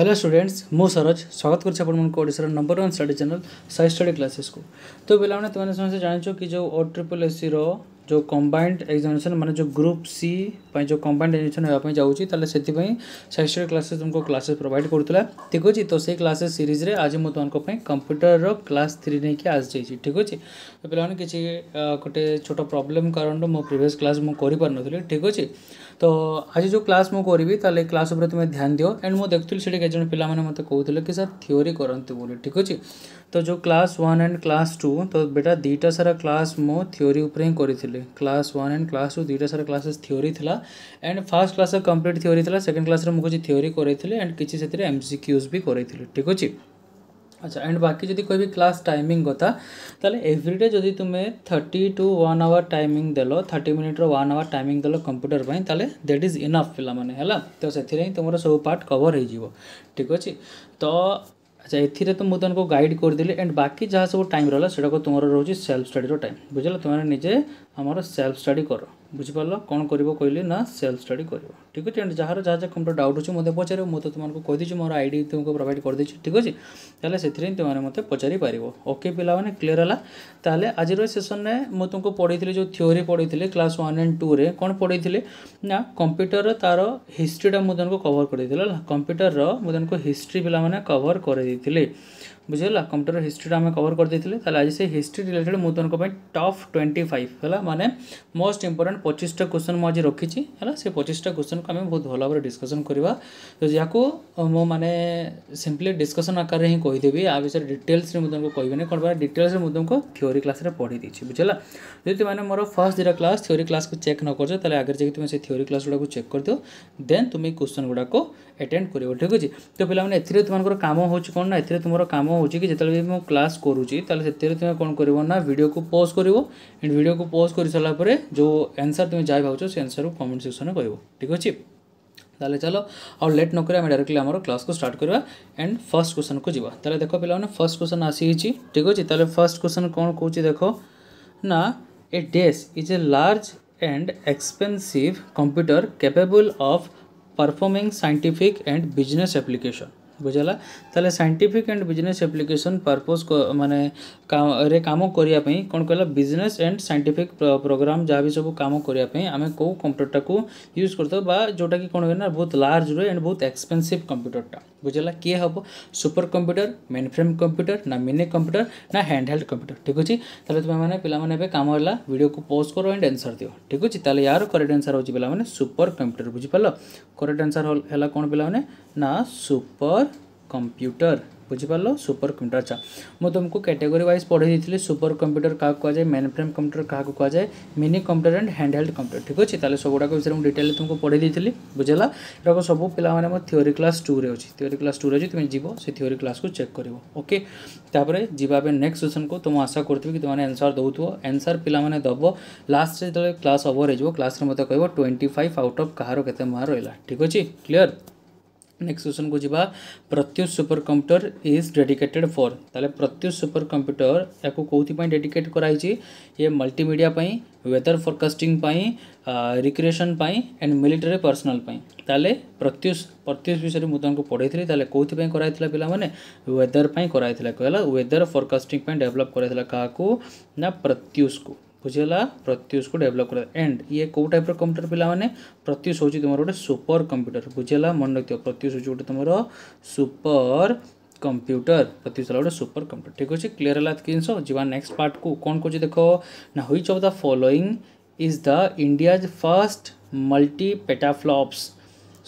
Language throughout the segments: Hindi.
हेलो स्टूडेंट्स मु सरोज स्वागत करुँच आपशार number one study channel Sai study classes को तो पे तुम समझे जानी कि जो ओ ट्रिपल एस सी जो कंबाइंड एक्जामेसन मैंने जो ग्रुप सी पर जो कंबाइंड एक्जामेसन होगा जाऊँगी से साई स्टडी क्लासेस तुमको क्लासेस प्रोवाइड करूला ठीक अच्छे तो से क्लासेस सीरीज आज मुझे कंप्यूटर क्लास थ्री नहीं कि आज जाइए ठीक अच्छे पे कि गोटे छोट प्रोब्लेम कारण मो प्रिस् क्लास मुझे ठीक अच्छे तो आज जो क्लास मुझी तेज़े क्लास तुम्हें ध्यान दि एंड मुझे देखी सीटे कई जन पे मतलब कहते कि सर थीओरी करते बोले ठीक अच्छे तो जो class one and class two तो बेटा दुटा सारा क्लास मो उपरे हिं करी class one and class two दुटा सारा क्लास थोरी था एंड फास्ट क्लास कंप्लीट थोरी था सेकेंड क्लास में मुझे थीओरी कराई थी एंड किसी एम सिक्यूज भी कराई थी ठीक अच्छे अच्छा एंड बाकी जो कोई भी क्लास टाइमिंग होता तेल एवरीडे जो तुम्हें thirty to one hour timing देल thirty minute one hour timing देल कंप्यूटर पर देट इज इनफ पे है तो से तुम सब पार्ट कवर हो ठीक अच्छे तो अच्छा ए तो मुझे तुमको गाइड करदेली एंड बाकी जहाँ सब टाइम रहा से तुम रोज सेल्फ स्टडी टाइम बुझल तुम्हें निजे आम सेल्फ स्टडी करो ବୁଝିପାରିଲ କ'ଣ କରିବ କହିଲେ ନା ସେଲ୍ଫ ଷ୍ଟଡ଼ି କରିବ ଠିକ୍ ଅଛି ଆଣ୍ଡ ଯାହାର ଯାହା ଯାହା କମ୍ପ୍ୟୁଟର ଡାଉଟ୍ ଅଛି ମୋତେ ପଚାରିବ ମୁଁ ତ ତୁମକୁ କହିଦେଇଛି ମୋର ଆଇ ଡ଼ି ତୁମକୁ ପ୍ରୋଭାଇଡ଼ କରିଦେଇଛି ଠିକ୍ ଅଛି ତାହେଲେ ସେଥିରେ ହିଁ ତୁମେ ମୋତେ ପଚାରିପାରିବ ଓକେ ପିଲାମାନେ କ୍ଲିଅର୍ ହେଲା ତାହେଲେ ଆଜିର ସେସନ୍ରେ ମୁଁ ତୁମକୁ ପଢ଼େଇଥିଲି ଯେଉଁ ଥିଓରି ପଢ଼େଇଥିଲି କ୍ଲାସ୍ ୱାନ୍ ଆଣ୍ଡ ଟୁରେ କ'ଣ ପଢ଼େଇଥିଲି ନା କମ୍ପ୍ୟୁଟରର ତା'ର ହିଷ୍ଟ୍ରିଟା ମୁଁ ତୁମକୁ କଭର୍ କରିଦେଇଥିଲି ହେଲା କମ୍ପ୍ୟୁଟରର ମୁଁ ତୁମକୁ ହିଷ୍ଟ୍ରି ପିଲାମାନେ କଭର୍ କରିଦେଇଥିଲି ବୁଝିଗଲା କମ୍ପ୍ୟୁଟର ହିଷ୍ଟ୍ରିଟା ଆମେ କଭର୍ କରିଦେଇଥିଲେ ତାହେଲେ ଆଜି ସେ ହିଷ୍ଟ୍ରି ରିଲେଟେଡ୍ ମୁଁ ତୁମଙ୍କ ପାଇଁ ଟପ୍ ଟ୍ୱେଣ୍ଟି ଫାଇଭ୍ ହେଲା ମାନେ ମୋଷ୍ଟ ଇମ୍ପୋର୍ଟାଣ୍ଟ ପଚିଶଟା କ୍ୱେଶ୍ଚନ୍ ମୁଁ ଆଜି ରଖିଛି ହେଲା ସେ ପଚିଶଟା କ୍ୱେଶ୍ଚନ୍କୁ ଆମେ ବହୁତ ଭଲ ଭାବରେ ଡିସ୍କସନ୍ କରିବା ତ ଯାହାକୁ ମୁଁ ମାନେ ସିମ୍ପଲି ଡିସ୍କସନ୍ ଆକାରରେ ହିଁ କହିଦେବି ଆ ବିଷୟରେ ଡିଟେଲ୍ସରେ ମୁଁ ତୁମକୁ କହିବିନି କ'ଣ ପାଇଁ ଡିଟେଲ୍ସରେ ମୁଁ ତୁମକୁ ଥିଓରି କ୍ଲାସ୍ରେ ପଢ଼ି ଦେଇଛି ବୁଝିଲା ଯଦି ତୁମେ ମୋର ଫାର୍ଷ୍ଟ ଦୁଇଟା କ୍ଲାସ୍ ଥିଓରି କ୍ଲାସ୍କୁ ଚେକ୍ ନ କରୁଛ ତାହେଲେ ଆଗରେ ଯାଇକି ତୁମେ ସେ ଥିଓରି କ୍ଲାସ୍ ଗୁଡ଼ାକୁ ଚେକ୍ କରିଦିଅ ଦେନ୍ ତୁମେ କ୍ୱେଶ୍ଚନ୍ ଗୁଡ଼ାକୁ ଆଟେଣ୍ଡ କରିବ ଠିକ୍ ଅଛି ତ ପିଲାମାନେ ଏଥିରେ ତୁମମାନଙ୍କର କାମ ହେଉଛି କ'ଣ ନା ଏଥିରେ ତୁମର କାମ हूँ कि जिते भी मुझे क्लास करूँ से तुम्हें कौन करा ना भिड को पज कर एंड भिड को पज कर सारापुर जो एनसर तुम्हें जहाँ भाव से एनसर को कमेंट सेक्शन में कह ठीक अच्छे तेल चलो लेट नक आम डायरेक्टली आम क्लास को स्टार्ट करवा एंड फर्स्ट क्वेश्चन को जी तेल देख पे फर्स्ट क्वेश्चन आसी ठीक अच्छे तेल फर्स्ट क्वेश्चन कौन कौन देख ना ए डेस् is a large and expensive computer capable of performing scientific and business application बुझेगा तेल scientific and business application purpose मानने काम करने कौन कहला बिजनेस एंड सैंटिफिक प्रोग्राम जहाँ भी सब कम करने कौ कंप्यूटर को यूज करता जोटा कि कौन कहना बहुत लार्ज रुए एंड बहुत एक्सपेनसीव कंप्यूटर टा बुझाला किए हम super computer mainframe computer ना मिनि कंप्यूटर ना हैंडहेल्ड कंप्यूटर ठीक अच्छे तेल तुम्हें पे कम होगा भिड को पोज करो एंड एनसर दिव ठीक अच्छे तेल यार करेक्ट एनसर हो पाला सुपर कंप्यूटर बुझीपाल करेक्ट आंसर है कौन पे ना सुपर କମ୍ପ୍ୟୁଟର ବୁଝିପାରିଲ ସୁପର କମ୍ପ୍ୟୁଟର ଆଚ୍ଛା ମୁଁ ତୁମକୁ କ୍ୟାଟେଗୋରୀ ୱାଇଜ୍ ପଢ଼େଇ ଦେଇଥିଲି ସୁପର କମ୍ପ୍ୟୁଟର କାହାକୁ କୁହାଯାଏ ମେନ୍ ଫ୍ରେମ୍ କମ୍ପ୍ୟୁଟର କାହାକୁ କୁହାଯାଏ mini computer and handheld computer ଠିକ୍ ଅଛି ତାହେଲେ ସବୁଗୁଡ଼ାକ ବିଷୟରେ ମୁଁ ଡିଟେଲରେ ତୁମକୁ ପଢ଼େଇ ଦେଇଥିଲି ବୁଝିଲା ଏଗୁଡ଼ାକ ସବୁ ପିଲାମାନେ ମୋ ଥିଓରି କ୍ଲାସ୍ ଟୁରେ ଅଛି ଥିଓରି କ୍ଲାସ୍ ଟୁରେ ଅଛି ତୁମେ ଯିବ ସେ ଥିଓରି କ୍ଲାସ୍କୁ ଚେକ୍ କରିବ ଓକେ ତାପରେ ଯିବା ପାଇଁ ନେକ୍ସଟ ସେସନ୍କୁ ତ ମୁଁ ଆଶା କରୁଥିବି କି ତୁମମାନେ ଆନ୍ସର୍ ଦେଉଥିବ ଆନ୍ସର୍ ପିଲାମାନେ ଦେବ ଲାଷ୍ଟରେ ଯେତେବେଳେ କ୍ଲାସ୍ ଓଭର୍ ହେଇଯିବ କ୍ଲାସ୍ରେ ମୋତେ କହିବ ଟ୍ୱେଣ୍ଟି ଫାଇଭ୍ ଆଉଟ୍ ଅଫ୍ କାହାର କେତେ ମାର୍କ ରହିଲା ଠିକ୍ ଅଛି କ୍ଲିଅର୍ नेक्स्ट क्वेश्चन को जी Pratyush super computer is dedicated for ताले प्रत्युष सुपर कंप्यूटर या कौपाई डेडिकेट कराई ये multimedia weather forecasting recreation and military personnel ताले प्रत्युष प्रत्युष विषय मुझे तुमको पढ़े थी तेल कौन कराई पे वेदर कराई वेदर फोरकास्टिंग डेभलप कराई क्या ना प्रत्युष को बुझेगा प्रत्युष को डेभलप कर एंड ये कौ टाइप कंप्यूटर पे मैंने प्रत्युष हूँ तुम गोटे सुपर कंप्यूटर बुझेगा मन रखिए प्रत्युष हूँ गोटे तुम सुपर कंप्यूटर प्रत्युष गोटे सुपर कंप्यूटर ठीक अच्छे क्लीयर है जिन जीवा नेक्स्ट पार्ट को कौन कौन देख ना हुई of the following is the India's first multi petaflops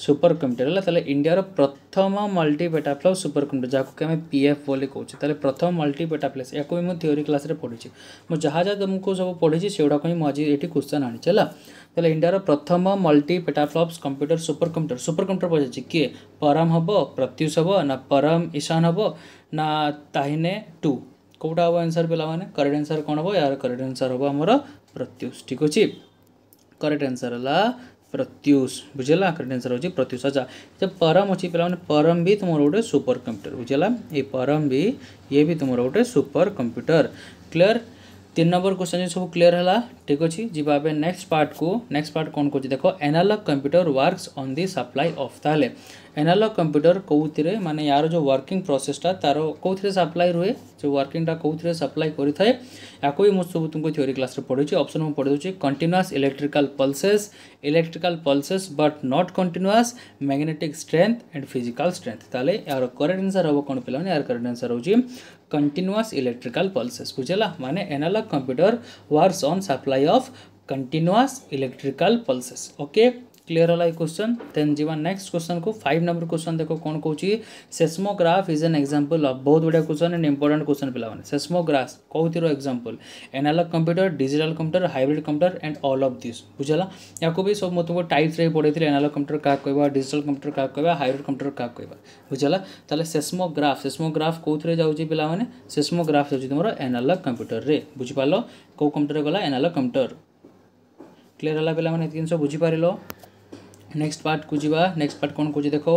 super computer ହେଲା ତାହେଲେ ଇଣ୍ଡିଆର ପ୍ରଥମ ମଲ୍ଟି ପେଟାଫ୍ଲପ୍ ସୁପର କମ୍ପ୍ୟୁଟର ଯାହାକୁ କି ଆମେ ପି ଏଫ୍ ବୋଲି କହୁଛେ ତାହେଲେ ପ୍ରଥମ ମଲ୍ଟି ପେଟାଫ୍ଲପ୍ ୟାକୁ ବି ମୁଁ ଥିଓରି କ୍ଲାସ୍ରେ ପଢ଼ିଛି ମୁଁ ଯାହା ଯାହା ତୁମକୁ ସବୁ ପଢ଼ିଛି ସେଗୁଡ଼ାକ ହିଁ ମୁଁ ଆଜି ଏଠି କ୍ୱେଶ୍ଚନ୍ ଆଣିଛି ହେଲା ତାହେଲେ ଇଣ୍ଡିଆର ପ୍ରଥମ multi petaflops computer super computer super computer ପଚାରିଛି କିଏ ପରମ ହେବ ପ୍ରତ୍ୟୁଷ ହେବ ନା ପରମ ଇଶାନ ହେବ ନା ତାହିନେ ଟୁ କେଉଁଟା ହେବ ଆନ୍ସର୍ ପିଲାମାନେ କରେକ୍ଟ ଆନ୍ସର୍ କ'ଣ ହେବ ଏହାର କରେକ୍ଟ ଆନ୍ସର୍ ହେବ ଆମର ପ୍ରତ୍ୟୁଷ ଠିକ୍ ଅଛି କରେକ୍ଟ ଆନ୍ସର୍ ହେଲା ಪ್ರತ್ಯೂಸ್ ಬುಜೆಲ್ಲ ಕರೆಕ್ಟ್ ಆನ್ಸರ್ ಹೋಗಿ ಪ್ರತ್ಯೂಸ್ ಅಚ್ಚಾ ಜೆ ಪರಮ್ ಅಚ್ಚಿ ಪಿಲಾನೆ ಪರಮ್ ಬಿ ತುಮರ ಗೋಟೆ ಸುಪರ್ ಕಂಪ್ಯೂಟರ್ ಬುಜೆಲ್ಲ ಈ ಪರಮ್ ಬಿ ಇଏ ಬಿ ತುಮರ ಗೋಟೆ ಸುಪರ್ ಕಂಪ್ಯೂಟರ್ ಕ್ಲಿಯರ್ तीन नंबर क्वेश्चन ये सब क्लीयर है ठीक अच्छे जावाब नेक्स्ट पार्ट को नेक्स्ट पार्ट कौन कौन देख analog computer works on the supply of ताले एनालग कंप्यूटर कौतिर माने यार जो वर्किंग प्रोसेसटा तार कौन सप्लाई रुए जो वर्किंगटा कौतिर सप्लाई करें याको भी मुझे सब तुमको थीओरी क्लास पढ़े अप्सन मुझे पढ़े दूसरी continuous electrical pulses electrical pulses but not continuous magnetic strength and physical strength तेल यार करेक्ट आंसर हम कौन पे यार करेक्ट आंसर हूँ कंटिन्यूस इलेक्ट्रिकल पल्सेस बुझेगा माने analog computer works on supply of continuous electrical pulses okay clear होला question then Jeevan next question को फाइव नंबर क्वेश्चन देखो कौन कौन seismograph is an example of बहुत बढ़िया क्वेश्चन एंड इंपोर्टाट क्वेश्चन पे seismograph कौतिर example analog computer digital computer hybrid computer and all of this बुझाला या भी सब मुझे टाइप्स पढ़े थे एनालग कंप्यूटर क्या कह डिजिटाल कंप्यूटर क्या कह हाइब्रिड कंप्यूटर क्या कह बुझला सेस्मोग्राफ सेस्मोग्राफ कौन जाऊँगी पे सेस्मोग्राफ जाऊँगी तुम एनालग कंप्यूटर में बुझिपार कौ कंप्यूटर गला एनालग कंप्यूटर क्लीयर है पे जिन बुझीपार नेक्स्ट पार्ट को जीवा नेक्स्ट पार्ट कौन कौन देख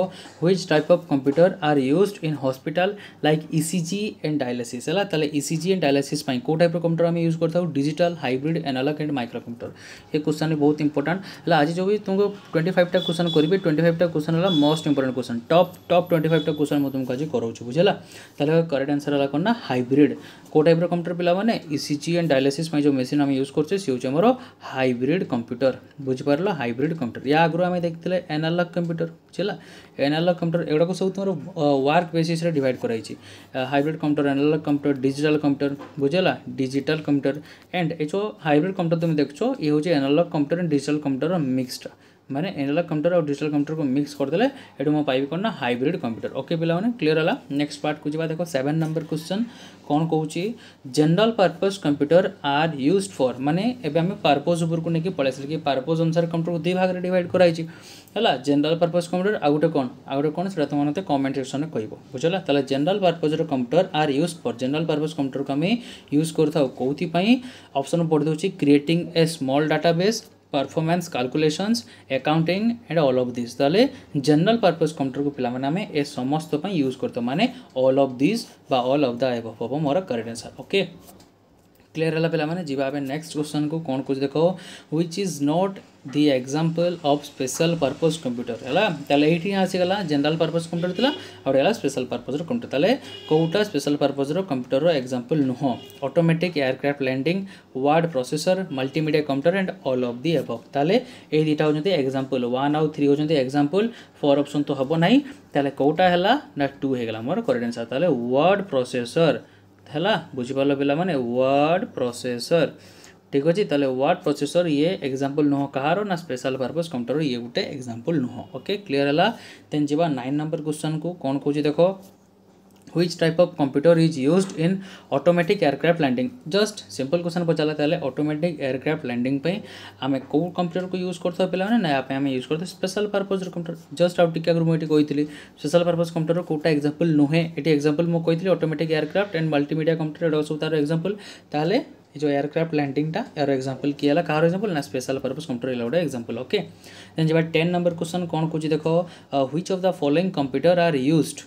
which type of computer are use in hospital like ECG and dialysis है तेल इसीजी एंड डायलिसिस कौ टाइप कंप्यूटर आम यूज करता हूँ digital hybrid analog and micro computer ये क्वेश्चन भी बहुत इंपोर्टाट है आज जो भी तुमको ट्वेंटी टा क्वेश्चन करेंगे ट्वेंटी फाइवटा क्वेश्चन है मोस्ट इंपोर्टेंट क्वेश्चन टप टप ट्वेंटी टा क्वेश्चन मुझे तुमको आज कराऊँ बुझे करेक्ट आंसर है कौन ना हाइब्रिड कौ टाइप कंप्यूटर पे इसीजी एंड डायलिसिस जो मेसीन आम यूज करते सी हाइब्रिड कंप्यूटर बुझिपार हाइब्रिड कंप्यूटर या आगे आम ଦେଖିଥିଲେ ଏନାଲଗ୍ କମ୍ପ୍ୟୁଟର ବୁଝିଲା ଏନାଲଗ୍ କମ୍ପ୍ୟୁଟର ଏଗୁଡ଼ାକ ସବୁ ତୁମର ୱାର୍କ ବେସିସ୍ରେ ଡିଭାଇଡ଼ କରାଯାଇଛି hybrid computer analog computer digital computer ବୁଝିଲା ଡିଜିଟାଲ କମ୍ପ୍ୟୁଟର ଆଣ୍ଡ ଏ ଯେଉଁ ହାଇବ୍ରିଡ଼ କମ୍ପ୍ୟୁଟର ତୁମେ ଦେଖୁଛ ଇଏ ହେଉଛି analog computer and digital computer ମିକ୍ସଟା मैंने एनालग कंप्यूटर और डिजिटल कंप्यूटर को मिक्स करदे ये मुझे कौन ना हाइब्रिड कंप्यूटर ओके पे क्लीयर है नेक्स्ट पार्ट को जी देख सेवेन नंबर क्वेश्चन कौन कौन general purpose computer are use for मैंने आम पर्पज उपरको नहीं पलैसे कि पर्पज अनुसार कंप्यूटर को दुई भाग में डिवाइड कराई है जेनराल पर्पज कंप्यूटर आउ गोटे कौन आउ गोटे कौन से तुम मत कमेंट सेक्शन में कह बुझला general purpose computer are use for general purpose computer को आम यूज करूँ कौन अप्सन पढ़ी दे creating a small data database performance calculations accounting and all of this ତାହେଲେ ଜେନେରାଲ ପର୍ପଜ୍ କମ୍ପ୍ୟୁଟରକୁ ପିଲାମାନେ ଆମେ ଏ ସମସ୍ତ ପାଇଁ ୟୁଜ୍ କରିଥାଉ ମାନେ ଅଲ୍ ଅଫ୍ ଦିସ୍ ବା ଅଲ୍ ଅଫ୍ ଦ ଏଭ୍ ହେବ ମୋର କରେକ୍ଟ ଆନ୍ସର୍ ଓକେ क्लीयर है पे जाए नेक्स्ट क्वेश्चन को कौन कुछ देख which is not the example of special purpose computer है ये आसगला जेनेल पर्पज कंप्यूटर था और है स्पेशल पर्पज कंप्यूटर तेल कौटा स्पेशल पर्पज कंप्यूटर एक्जामपल नुह automatic aircraft landing word processor multimedia computer and all of the above ताले ये दुटा होती एक्जामपल वन आउ थ्री होती एक्जामपल फोर अप्सन तो हम ना कौटा है ना टू होगा मोर करेक्ट वार्ड प्रोसेसर ହେଲା ବୁଝିପାରିଲ ପିଲାମାନେ ୱାର୍ଡ଼ ପ୍ରୋସେସର ଠିକ୍ ଅଛି ତାହେଲେ ୱାର୍ଡ଼ ପ୍ରୋସେସର ଇଏ ଏକ୍ଜାମ୍ପଲ୍ ନୁହଁ କାହାର ନା ସ୍ପେଶାଲ ପର୍ପଜ୍ କମ୍ପ୍ୟୁଟର ଇଏ ଗୋଟେ ଏକ୍ଜାମ୍ପଲ୍ ନୁହଁ ଓକେ କ୍ଲିଅର୍ ହେଲା ଦେନ୍ ଯିବା ନାଇନ୍ ନମ୍ବର କ୍ୱେଶ୍ଚନକୁ କ'ଣ କହୁଛି ଦେଖ which type of computer is use in automatic aircraft landing just simple question पचारा तो अटोमेटिक एयरक्राफ्ट लैंडिंग आम कौ कंप्यूटर को यूज करता पे ना आम यूज करते स्पेशल पर्पज कंप्यूटर जस्ट आउ टे आगे मुझे कही स्पेशल पर्पज कंप्यूटर कौटा एक्जामपल नुहे ये एक्जामपल मुझे automatic aircraft and multimedia computer एट सब तार एक्जामपल ताले जो एयरक्राफ्ट लैंडिंगटा यार एक्जामपल किए कह एक्जामपल ना स्पेशल पर्पज कंप्यूटर ये गोटे एक्जामपल ओके जब टेन नंबर क्वेश्चन कौन कौन देख which of the following computer are used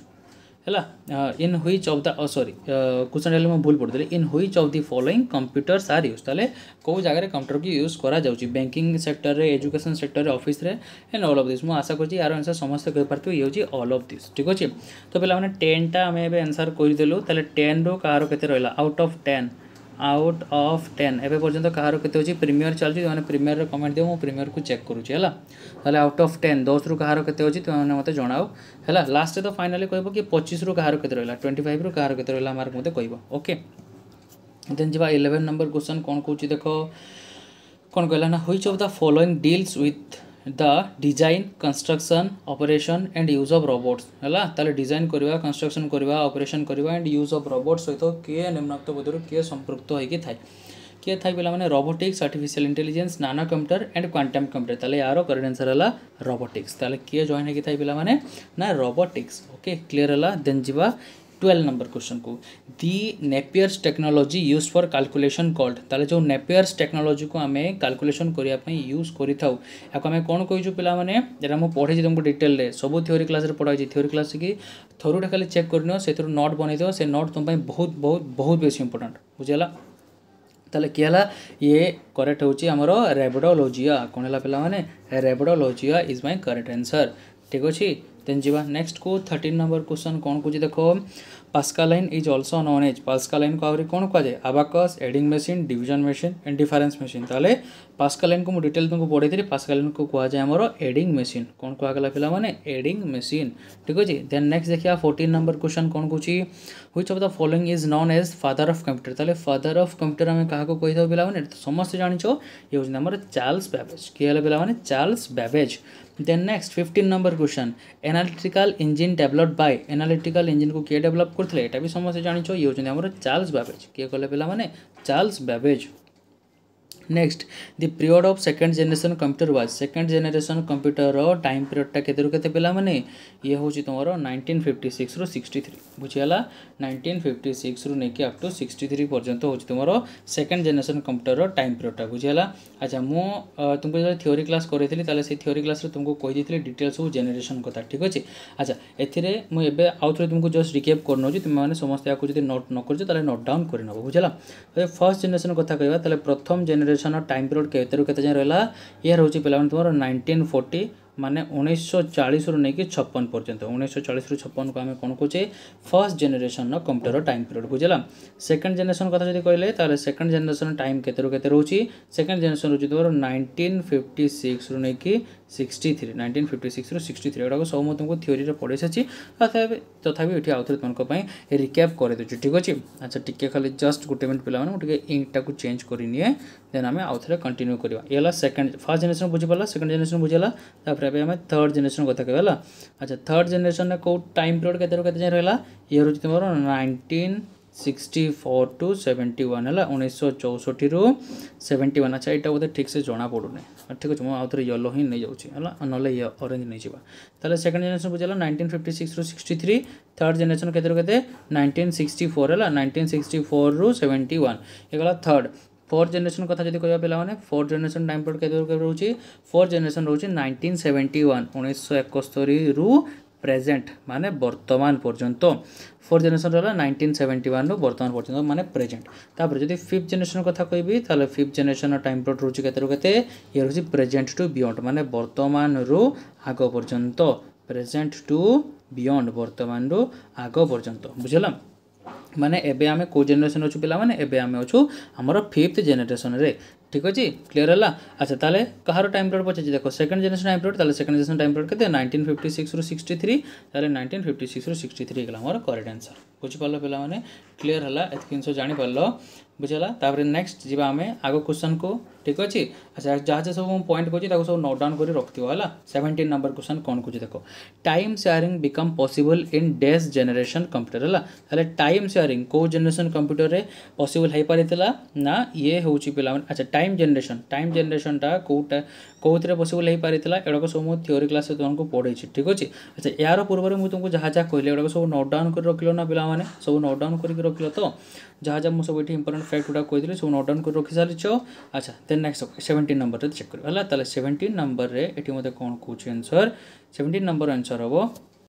है in which of the sorry question हेल्ले मुझे भूल पड़ी in which of the following computers are use तेल कौ जगह कंप्यूटर की यूज कर बैंकिंग सेक्टर में एजुकेशन सेक्टर में ऑफिस रे एंड ऑल अफ दिस मुझे आशा कर आंसर समस्त कहीपर ये हूँ अल अफ दिस् ठीक अच्छे तो पे मैंने टेनटा आम एंसर करदेलु तेल टेन रु कार के out of ten out of ten एवं पर्यटन कार के प्रिमियर चलती जो प्रिमियर कमेंट दिए मुझे प्रिमियर को चेक करुच्ची है आउट अफ टेन दस रु कार के मत जनाओ है लास्ट तो फाइनाली कह कि पचिश रु कार के रहा ट्वेंटी फाइव रु कार के रहा मार्क मतलब कह ओके देन जी इलेवेन नंबर क्वेश्चन कौन कौन देख कौन कहला ना which of the following deals with the design construction operation and use of robots ହେଲା ତାହେଲେ ଡିଜାଇନ୍ କରିବା କନଷ୍ଟ୍ରକ୍ସନ୍ କରିବା ଅପରେସନ୍ କରିବା ଆଣ୍ଡ ୟୁଜ୍ ଅଫ୍ ରୋବୋଟ୍ ସହିତ କିଏ ନିମ୍ନକ୍ତ ବୋଧରୁ କିଏ ସମ୍ପୃକ୍ତ ହୋଇକି ଥାଏ କିଏ ଥାଏ ପିଲାମାନେ robotics artificial intelligence nano computer and quantum computer ତାହେଲେ ୟାର କରେକ୍ଟ ଆନ୍ସର ହେଲା ରୋବୋଟିକ୍ସ ତାହେଲେ କିଏ ଜଏନ୍ ହୋଇକି ଥାଏ ପିଲାମାନେ ନା ରୋବୋଟିକ୍ସ ଓକେ କ୍ଲିଅର ହେଲା ଦେନ୍ ଯିବା ट्वेल्व नंबर क्वेश्चन को the Napier's technology use for calculation called ताले जो नेपियर्स टेक्नोलोजी को आम काल्कुलेसन करने यूज करूँ आम कौन कही पाने यहाँ मुझे पढ़े तुमको डिटेल में सब थीओरी क्लास पढ़ाई थीओरी क्लास की थोड़े खाली चेक करनी से नोट बनई से नोट तुम्हें बहुत बहुत बहुत बेस इंपोर्टां बुझेगा ତାହେଲେ କିଏ ହେଲା ଇଏ କରେକ୍ଟ ହେଉଛି ଆମର ରେବଡ଼ୋଲୋଜିଆ କ'ଣ ହେଲା ପିଲାମାନେ Rabdologia is my correct answer ଠିକ୍ देन जी नेक्स्ट को थर्टीन नंबर क्वेश्चन कौन कौन देख Pascaline is also known as Pascaline को आहरी कौन कहुए abacus adding machine design machine and difference machine तेल पास्कालाइन को डिटेल तुमको पढ़े थी पास्कालाइन को कहुए आमर एडिंग मेसीन कौन कहगला पे मैंने एडिंग मेसीन ठीक अच्छे देन नेक्स्ट देखा फोर्टन नंबर क्वेश्चन कौन कहे which of the following is known as father of computer तेल फादर अफ कंप्यूटर आम क्या कही था पे समस्त जानी ये हूँ चार्ल्स बैबेज किए पे Charles Babbage then next fifteen number question analytical engine develop by analytical engine को किए डेभलप करते ये भी समस्त जानी ये हूँ आम चार्ल्स बैबेज किए कहले पे Charles Babbage next the period of second generation computer was second generation computer time पीरियडटा के के पे ये हूँ तुम नाइंटीन फिफ्टी सिक्स रु सिक्सटी थ्री बुझीगला नाइंटीन फिफ्टी सिक्स रु नहीं अप टू सिक्सटी थ्री पर्यटन हूँ तुम सेकेंड जेनेसन कंप्यूटर टाइम पीरियडटा बुझीगला अच्छा मु तुमको जो थीओरी क्लास करी से थीओरी क्लास तुमको कही डिटेल सब जेनेसन कथा ठीक अच्छे अच्छा एथे मुझे आउ थे तुमको जस्ट रिकेप कर नौ तुम मैंने समस्त या नोट न कर नोट डाउन कर बुझला फर्स्ट जेनेसन कथा कहवा प्रथम जेनेसन ड्यूरेसन टाइम पीरियड केतरू रहा ये रोचे पे तुम नाइंटीन फोर्टी ମାନେ ଉଣେଇଶହ ଚାଳିଶରୁ ନେଇକି ଛପନ ପର୍ଯ୍ୟନ୍ତ ଉଣେଇଶହ ଚାଳିଶରୁ ଛପନକୁ ଆମେ କ'ଣ କହୁଛେ ଫାର୍ଷ୍ଟ ଜେନେରେସନ୍ର କମ୍ପ୍ୟୁଟର ଟାଇମ୍ ପିରିୟଡ଼ ବୁଝିଲା ସେକେଣ୍ଡ ଜେନେରେସନ୍ କଥା ଯଦି କହିଲେ ତାହେଲେ ସେକେଣ୍ଡ ଜେନେରେସନ୍ ଟାଇମ୍ କେତେରୁ କେତେ ରହୁଛି ସେକେଣ୍ଡ ଜେନେରେସନ୍ ରହୁଛି ତମର ନାଇଣ୍ଟିନ୍ ଫିଫ୍ଟି ସିକ୍ସରୁ ନେଇକି ସିକ୍ସଟି ଥ୍ରୀ ନାଇଣ୍ଟିନ୍ ଫିଫ୍ଟି ସିକ୍ସରୁ ସିକ୍ସଟି ଥ୍ରୀ ଏଗୁଡ଼ାକ ସବୁ ମୁଁ ତୁମକୁ ଥିଓରିରେ ପଢ଼େଇସାରିଛି ତଥାପି ତଥାପି ଏଠି ଆଉଥରେ ତୁମଙ୍କ ପାଇଁ ରିକ୍ୟାପ୍ କରିଦେଉଛି ଠିକ୍ ଅଛି ଆଚ୍ଛା ଟିକେ ଖାଲି ଜଷ୍ଟ ଗୋଟେ ମିନିଟ୍ ପିଲାମାନେ ମୁଁ ଟିକେ ଇଙ୍କଟାକୁ ଚେଞ୍ଜ କରିନିଏ ଦେନ୍ ଆମେ ଆଉଥରେ କଣ୍ଟିନ୍ୟୁ କରିବା ଇଏ ହେଲା ସେକେଣ୍ଡ ଫାର୍ଷ୍ଟ ଜେନେରେସନ୍ ବୁଝିପାରିଲା ସେକେଣ୍ଡ ଜେନେରେସନ୍ ବୁଝିଲା ତାପରେ ଏବେ ଆମେ ଥର୍ଡ଼ ଜେନେରେସନ୍ କଥା କହିବା ହେଲା ଆଚ୍ଛା ଥର୍ଡ଼ ଜେନେରେସନ୍ରେ କେଉଁ ଟାଇମ୍ ପିରିୟଡ଼ କେତେରୁ କେତେ ଯାଏଁ ରହିଲା ଇଏ ହେଉଛି ତୁମର nineteen sixty four to seventy one ହେଲା ଉଣେଇଶହ ଚଉଷଠିରୁ ସେଭେଣ୍ଟି ୱାନ୍ ଆଚ୍ଛା ଏଇଟା ବୋଧେ ଠିକ୍ସେ ଜଣାପଡ଼ୁନି ଠିକ୍ ଅଛି ମୁଁ ଆଉ ଥରେ ୟେଲୋ ହିଁ ନେଇଯାଉଛି ହେଲା ନହେଲେ ଇଏ ଅରେଞ୍ଜ ନେଇଯିବା ତାହେଲେ ସେକେଣ୍ଡ ଜେନେରେସନ୍ ବୁଝିଲା ନାଇଣ୍ଟିନ୍ ଫିଫ୍ଟି ସିକ୍ସରୁ ସିକ୍ସଟି ଥ୍ରୀ ଥାର୍ଡ଼ ଜେନେରେସନ୍ କେତେରୁ କେତେ ନାଇଣ୍ଟିନ୍ ସିକ୍ସଟି ଫୋର୍ ହେଲା ନାଇଣ୍ଟିନ୍ ସିକ୍ସଟି ଫୋର୍ରୁ ସେଭେଣ୍ଟି ୱାନ୍ ହେଇଗଲା ଥାର୍ଡ଼ फोर्थ जेनेसन कथा जब कह पे फोर्थ जेनेसन टाइम पीरियड के रोच फोर्थ जेनेसन रोचे नाइंटीन सेवेन्टी वन उन्नीस एकस्तरी रु प्रेजेन्ट माने बर्तमान पर्यंत फोर्थ जेनेसन रहा नाइंटीन सेवेन्टी वन रु बर्तमान पर्यंत माने प्रेजेन्ट तापर जब फिफ्थ जेनेसन कथा कहि ताले फिफ्थ जेनेसन टाइम प्लट रोचे केतरु केते ये रोचे प्रेजेन्ट टू बियंड माने बर्तमान रु आग पर्यंत प्रेजेन्ट टू बियंड बर्तमान रु आग पर्यंत बुझला ମାନେ ଏବେ ଆମେ କେଉଁ ଜେନେରେସନ୍ ଅଛୁ ପିଲାମାନେ ଏବେ ଆମେ ଅଛୁ ଆମର ଫିଫ୍ଥ ଜେନେରେସନ୍ରେ ঠিক আছে ক্লিয়ার হল আচ্ছা তাহলে কাহার টাইম পিরিয়ড পচাইছি দেখো সেকেন্ড জেনেরেশন টাইম পিরিয়ড তাহলে সেকেন্ড জেনেরেশন টাইম পিরিয়ড কেতে নাইনটিন ফিফটি সিক্স রু সিক্সটি থ্রি তাহলে নাইনটিন ফিফটি সিক্স রু সিক্সটি থ্রি হল আমার করেক্ট আনসর বুঝিপারল পিলা মানে ক্লিয়ার হল এত জিনিস জাঁপারল बुझेगा नेक्स्ट जामें आग क्वेश्चन को ठीक अच्छे अच्छा जहाँ जहाँ सब पॉइंट कहे सब नोट डाउन कर रखी है सेवेन्टीन नंबर क्वेश्चन कौन कहते देख time sharing become possible in this generation computer है टाइम सेयरी कौ जेनेसन कंप्यूटर में पसिबल हो पारिता ना ये हूँ पिला अच्छा टाइम जेनेसन टाइम जेनेसनटा कौ कौन पसिबल हो पारिता एगुड़क सब मुझे थीओरी क्लास तुमको पढ़े ठीक अच्छे अच्छा यार पूर्व मुझे तुमको जहाँ जहाँ कहली एगुड़ा सब नोट डाउन कर रख रखिल ना पे सब नोट डाउन करके रखिल तो जहाँ जहाँ मुझे सब इंपोर्टां ফ্যাক্ট গুড়া কইলি সব নোট ডাউন করে রখি সারিছ আচ্ছা দেন নেক্সট সেভেন্টিন নম্বরের চেক করব হল তাহলে সেভেন্টিন নম্বরের এটি মধ্যে কোণ কৌছি আনসর সেভেন্টিন নম্বর আনসর হব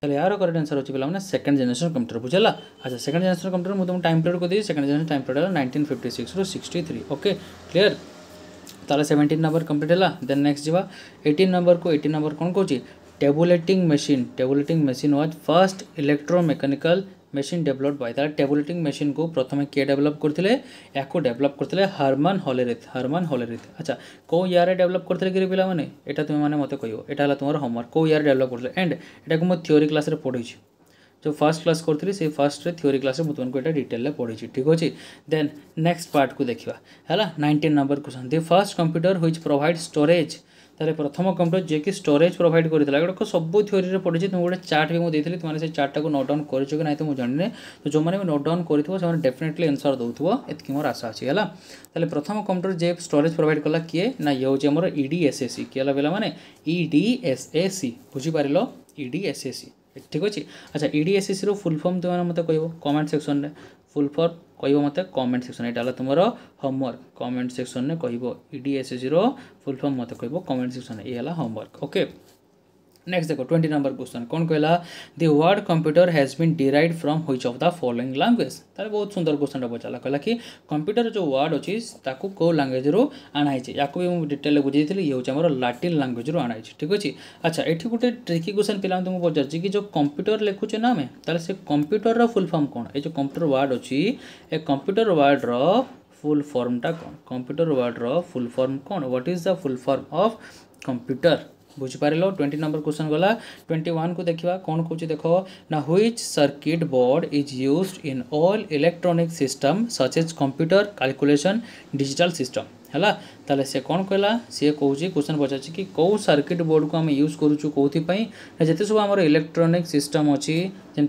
তাহলে ইয়ার করেক্ট আনসর হচ্ছে পিলামানে সেকেন্ড জেনারেশন কম্পিউটর বুঝলা আচ্ছা সেকেন্ড জেনারেশন কম্পিউটর মু তোমাকে টাইম পিরিয়ড কই সেকেন্ড জেনারেশন টাইম পিরিয়ড হল নাইনটিন ফিফটি সিক্স রু সিক্সটি থ্রি ওকে ক্লিয়ার তাহলে সেভেন্टीन नंबर कंप्लीट है देन नेक्स्ट जी एटीन नंबर को एटीन नंबर कौन कौन tabulating machine tabulating machine was first electromechanical machine develop by ତାହେଲେ ଟେବୁଲେଟିଂ ମେସିନ୍କୁ ପ୍ରଥମେ କିଏ ଡେଭଲପ୍ କରିଥିଲେ ଏହାକୁ ଡେଭଲପ୍ କରିଥିଲେ ହରମାନ ହଲେରିଥ୍ ହରମାନ ହଲେରିଥ୍ ଆଚ୍ଛା କେଉଁ ଇୟରେ ଡେଭଲପ୍ କରିଥିଲେ କିରି ପିଲାମାନେ ଏଇଟା ତୁମେମାନେ ମୋତେ କହିବ ଏଇଟା ହେଲା ତୁମର ହୋମୱାର୍କ କେଉଁ ଇୟରେ ଡେଭଲପ୍ କରିଥିଲେ ଆଣ୍ଡ ଏଟାକୁ ମୁଁ ଥିଓରି କ୍ଲାସ୍ରେ ପଢ଼ିଛି ଯେଉଁ ଫାର୍ଷ୍ଟ କ୍ଲାସ୍ କରିଥିଲି ସେଇ ଫାର୍ଷ୍ଟରେ ଥିଓରି କ୍ଲାସ୍ରେ ମୁଁ ତୁମକୁ ଏଇଟା ଡିଟେଲ୍ରେ ପଢ଼ିଛି ଠିକ୍ ଅଛି ଦେନ୍ ନେକ୍ସଟ ପାର୍ଟକୁ ଦେଖିବା ହେଲା nineteen number question the first computer which provide storage তাহলে প্রথম কম্পিউটর যিয়েকি স্টোরেজ প্রোভাইড করেছিল এগুলো সবু থিওরি পড়েছি তুমি গোটে চার্ট বি মু দিয়েছিলি তোমার সেই চার্টটাকে নোট ডাউন করেছো কি না তো মু জানিনি তো যে বি নোট ডাউন করিথিব সে ডেফিনেটলি আনসর দৌথিব এতকি মোর আশা আছে হলা তাহলে প্রথম কম্পিউটর যে স্টোরেজ প্রোভাইড কলা কিয়ে না ইয়ে হচ্ছে আমার ইডিএসএসি কি হলা পিলা মানে ইডিএসএসি বুঝিপারিল ইডিএসএসি ঠিক আছে আচ্ছা ইডিএসএসি রু ফুল ফর্ম তোমার মতো কহব কমেন্ট সেকশন রে ফুল ফর্ম କହିବ ମୋତେ କମେଣ୍ଟ ସେକ୍ସନ୍ ଏଇଟା ହେଲା ତୁମର ହୋମୱାର୍କ କମେଣ୍ଟ ସେକ୍ସନ୍ରେ କହିବ ଇଡିଏସ୍ଏସ୍ସିର ଫୁଲ୍ ଫର୍ମ ମୋତେ କହିବ କମେଣ୍ଟ ସେକ୍ସନ୍ ଏଇ ହେଲା ହୋମୱାର୍କ ଓକେ नेक्स्ट देखो ट्वेंटी नंबर क्वेश्चन कौन कहला the word computer has been derived from which of the following language तार बहुत सुंदर क्वेश्चन पचारा कहला कि कंप्यूटर जो वर्ड अच्छी कौ लांगुएज रु आणाई या भी मुझे डिटेल बुझे ये हूँ आम लाटिन लांगुएज रु आणाई ठीक अच्छे अच्छा ये गोटे ट्रिकी क्वेश्चन पे तुमको पचार कि जो कंप्यूटर लिखुचे ना आम तेल से कंप्यूटर रुल फर्म कौन ये जो कंप्यूटर वार्ड अच्छी ए कंप्यूटर वार्ड फुल फर्मटा कौन कंप्यूटर वार्ड फुल फर्म कौन what is the full form of computer বুঝিপারিল টোয়েন্টি নম্বর কোশ্চেন গলা টোয়েন্টি ওয়ানকু দেখা কোণ কৌছি দেখ না which circuit board is used in all electronic system such as computer calculation digital system है तेल कौन कहला सी कौन क्वेश्चन पचार कि कौ सर्किट बोर्ड को आम यूज करुच्छ कौपाई जिते सब आम इलेक्ट्रोनिक सिस्टम अच्छी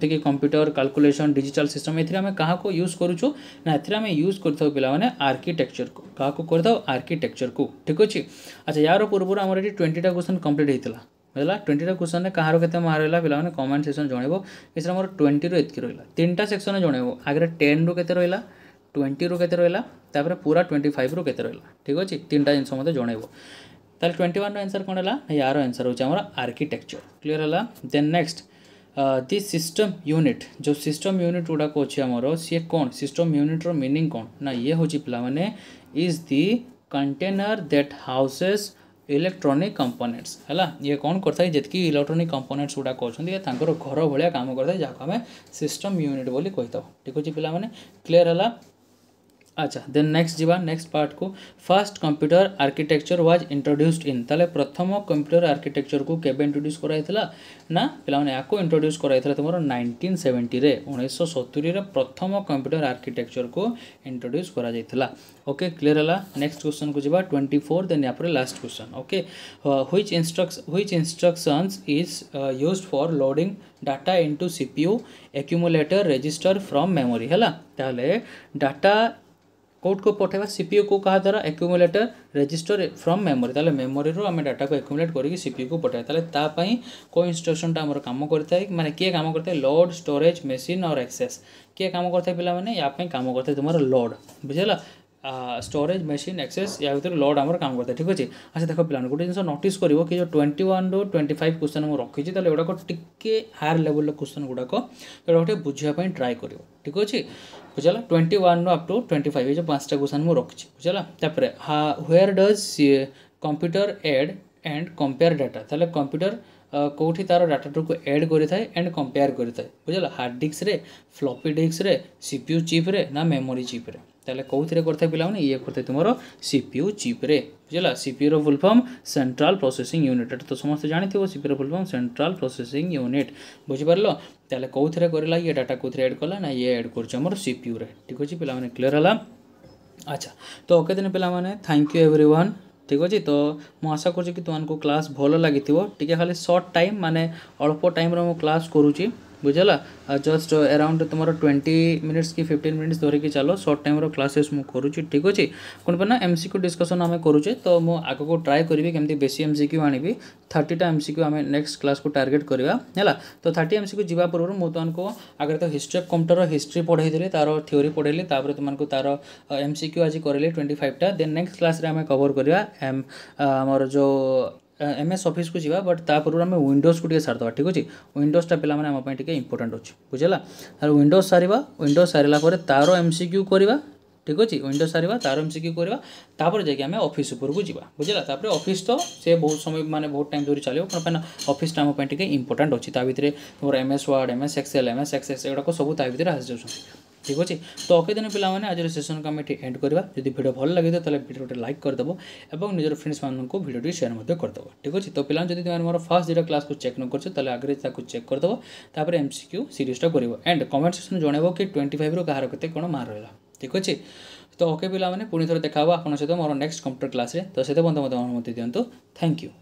कि कंप्यूटर काल्कुलेसन डिजिटाल सिस्टम ये क्या यूज करुच्छ ना एम यूज कर आर्किटेक्चर को क्या करता आर्किटेक्चर को ठीक अच्छे अच्छा यार पूर्व आम ट्वेंटा क्वेश्चन कम्प्लीट होता बुझेगा ट्वेंटा क्वेश्चन में कहार कैसे मार रहा है पे कमेंट सेक्शन जनवे इसमें मोर ट्वेंटी रू रहा तीन टा सेक्शन जनवे आगे टेन रू के रहा ट्वेंटी रू के रहा पूरा ट्वेंटी फाइव रू के रहा ठीक अच्छे तीन टाइम जिनस मतलब जनइब तेल ट्वेंटी वन रनसर कौन है यार आंसर हूँ आर्किटेक्चर क्लीयर है then next the system unit जो सिस्टम यूनिट गुड़ाक अच्छे आमर सी कौन सिस्टम यूनिट रिनिंग कौन ना ये हूँ पे is the container that houses electronic components है ये कौन करता है जितकी इलेक्ट्रोनिक कंपोनेंट्स गुड़ाक अच्छे घर भाया काम करता है जहाँ को आम सिस्टम यूनिट बोली ठीक अच्छे पे क्लीयर है अच्छा देन नेक्स्ट जी नेक्स्ट पार्ट को first computer architecture was introduced in तले प्रथम कंप्यूटर आर्किटेक्चर को केबे इंट्रोड्यूस कराई पे या इंट्रोड्यूस कर थी सेवेन्टी उन्नीस सतुरी प्रथम कंप्यूटर आर्किटेक्चर को इंट्रोड्यूस कर ओके क्लीयर है नेक्स्ट क्वेश्चन को जी ट्वेंटी फोर देन या last question okay which instructs which instructions is use for loading data into CPU accumulator register from memory है डाटा কোর্টকু পঠাইবা সিপিইউ কু কাহা দ্বারা একুমুলেটর রেজিস্টর ফ্রম মেমোরি তাহলে মেমোরিরু আমি ডাটাকু একুমুলেট করিকি সিপিইউ কু পঠাইবা তাহলে তা পাই কো ইনস্ট্রকশনটা আমার কাম করিথাই মানে কিয়ে কাম করিথাই load storage machine or access কিয়ে কাম করিথাই পিলা মানে ইয়া পাই কাম করিথাই তোমার লোড বুঝলা ଷ୍ଟୋରେଜ୍ ମେସିନ୍ ଏକ୍ସେସ୍ ୟା ଭିତରେ ଲୋଡ଼୍ ଆମର କାମ କରିଥାଏ ଠିକ୍ ଅଛି ଆଚ୍ଛା ଦେଖ ପିଲାମାନେ ଗୋଟେ ଜିନିଷ ନୋଟିସ୍ କରିବ କି ଯେଉଁ ଟ୍ୱେଣ୍ଟି ୱାନ୍ରୁ ଟ୍ୱେଣ୍ଟି ଫାଇଭ୍ କ୍ୱେଶ୍ଚନ୍ ମୁଁ ରଖିଛି ତାହେଲେ ଏଗୁଡ଼ାକ ଟିକେ ହାୟର ଲେଭଲ୍ର କ୍ୱେଶ୍ଚନ୍ ଗୁଡ଼ାକ ଏଗୁଡ଼ାକ ଟିକେ ବୁଝିବା ପାଇଁ ଟ୍ରାଏ କରିବ ଠିକ୍ ଅଛି ବୁଝିଲା ଟ୍ୱେଣ୍ଟି ୱାନ୍ରୁ ଅପ୍ ଟୁ ଟ୍ୱେଣ୍ଟି ଫାଇଭ୍ ଏ ଯେଉଁ ପାଞ୍ଚଟା କ୍ୱେଶ୍ଚନ୍ ମୁଁ ରଖିଛି ବୁଝିଲା ତାପରେ ହା where does computer add and compare data ତାହେଲେ କମ୍ପ୍ୟୁଟର କେଉଁଠି ତା'ର ଡାଟାଟାକୁ ଏଡ଼୍ କରିଥାଏ ଆଣ୍ଡ କମ୍ପେୟାର କରିଥାଏ ବୁଝିଲା ହାର୍ଡ଼ ଡିସ୍କରେ ଫ୍ଲପି ଡିସ୍କରେ ସିପିୟୁ ଚିପ୍ରେ ନା ମେମୋରି ଚିପ୍ରେ तेल कौन थे करते पाने ये करते तुम सीपीयू चिप्रे बुझेगा सीपीयू रुलफर्म सेट्राल प्रोसेंग यूनिट तो समस्त जानते सीपी सीपीयू रुलफर्म सेन्ट्राल प्रोसेसींग यूनिट बुझिपार तेल कौ कर करा ये डाटा कौन एड कला ना ये एड कर सीपीयू रे ठीक अच्छे पे क्लीयर है अच्छा तो ओके दिन पे थैंक यू एवरी ओन ठीक अच्छे तो मुशा कर क्लास भल लगे खाली सर्ट टाइम मानने अल्प टाइम रो क्लास करुच्ची ବୁଝିଲା ଜଷ୍ଟ ଆରାଉଣ୍ଡ ତୁମର ଟ୍ୱେଣ୍ଟି ମିନିଟ୍ସ କି ଫିଫ୍ଟିନ୍ ମିନିଟ୍ସ ଧରିକି ଚାଲ ସର୍ଟ ଟାଇମ୍ର କ୍ଲାସେସ୍ ମୁଁ କରୁଛି ଠିକ୍ ଅଛି କ'ଣ ପାଇଁ ନା ଏମ୍ ସି କ୍ୟୁ ଡିସ୍କସନ୍ ଆମେ କରୁଛେ ତ ମୁଁ ଆଗକୁ ଟ୍ରାଏ କରିବି କେମିତି ବେଶୀ ଏମ୍ ସି କ୍ୟୁ ଆଣିବି ଥାର୍ଟିଟା ଏମ୍ ସି କ୍ୟୁ ଆମେ ନେକ୍ସଟ କ୍ଲାସ୍କୁ ଟାର୍ଗେଟ୍ କରିବା ହେଲା ତ ଥାର୍ଟି ଏମ୍ ସି କ୍ୟୁ ଯିବା ପୂର୍ବରୁ ମୁଁ ତୁମକୁ ଆଗରେ ତ ହିଷ୍ଟ୍ରି ଅଫ୍ କମ୍ପ୍ୟୁଟର ହିଷ୍ଟ୍ରି ପଢ଼େଇଥିଲି ତା'ର ଥିଓରି ପଢ଼େଇଲି ତାପରେ ତୁମକୁ ତା'ର ଏମ୍ ସି କ୍ୟୁ ଆଜି କରିଲି ଟ୍ୱେଣ୍ଟି ଫାଇଭ୍ଟା ଦେନ୍ ନେକ୍ସଟ କ୍ଲାସ୍ରେ ଆମେ କଭର୍ କରିବା ଏମ୍ ଆମର ଯେଉଁ एमएस ऑफिस को जीवा बट ता पूर्व आम विंडोज को सारी दवा ठीक अच्छे विंडोजटा पे आम टे इम्पोर्टाट अच्छे बुझेगा विंडोज सारा विंडोज सारापर तार एम सिक्यू करवा ঠিক আছে উইন্ডো সারিবা তার এমসিকিউ করিবা তারপরে যাই আমি অফিস উপরকু যা বুঝলা তারপরে অফিস তো সে বহু সময় মানে বহু টাইম ধরে চালিব কোন কারণ অফিসটা আমার টিকে ইম্পর্টাট অছি তা ভিতরে তোমার MS Word MS Excel MS Access এগুলো সব তা ভিতরে আসি যাচ্ছেন ঠিক ଅଛି ତ ଓକେ ଦିନ ପିଲାମାନେ ଆଜିର ସେସନକୁ ଆମେ ଏଠି ଏଣ୍ଡ କରିବା ଯଦି ଭିଡ଼ିଓ ଭଲ ଲାଗିଥିବ ତାହେଲେ ଭିଡ଼ିଓ ଗୋଟେ ଲାଇକ୍ କରିଦେବ ଏବଂ ନିଜର ଫ୍ରେଣ୍ଡସ୍ମାନଙ୍କୁ ଭିଡ଼ିଓଟି ସେୟାର ମଧ୍ୟ କରିଦେବ ଠିକ୍ ଅଛି ତ ପିଲାମାନେ ଯଦି ତୁମେ ମୋର ଫାର୍ଷ୍ଟ ଦୁଇଟା କ୍ଲାସ୍କୁ ଚେକ୍ ନ କରିଛ ତାହେଲେ ଆଗରେ ତାକୁ ଚେକ୍ କରିଦେବ ତାପରେ ଏମ୍ ସି କ୍ୟୁ ସିରିଜ୍ଟା କରିବ ଆଣ୍ଡ କମେଣ୍ଟ ସେକ୍ସନ୍ ଜଣାଇବ କି ଟ୍ୱେଣ୍ଟି ଫାଇଭ୍ରୁ କାହାର କେତେ କ'ଣ ମାର୍କ ରହିଲା ଠିକ୍ ଅଛି ତ ଓକେ ପିଲାମାନେ ପୁଣି ଥରେ ଦେଖା ହେବ ଆପଣଙ୍କ ସହିତ ମୋର ନେକ୍ସଟ କମ୍ପ୍ୟୁଟର କ୍ଲାସ୍ରେ ତ ସେତେ ପର୍ଯ୍ୟନ୍ତ ମୋତେ ଅନୁମତି ଦିଅନ୍ତୁ ଥ୍ୟାଙ୍କ ୟୁ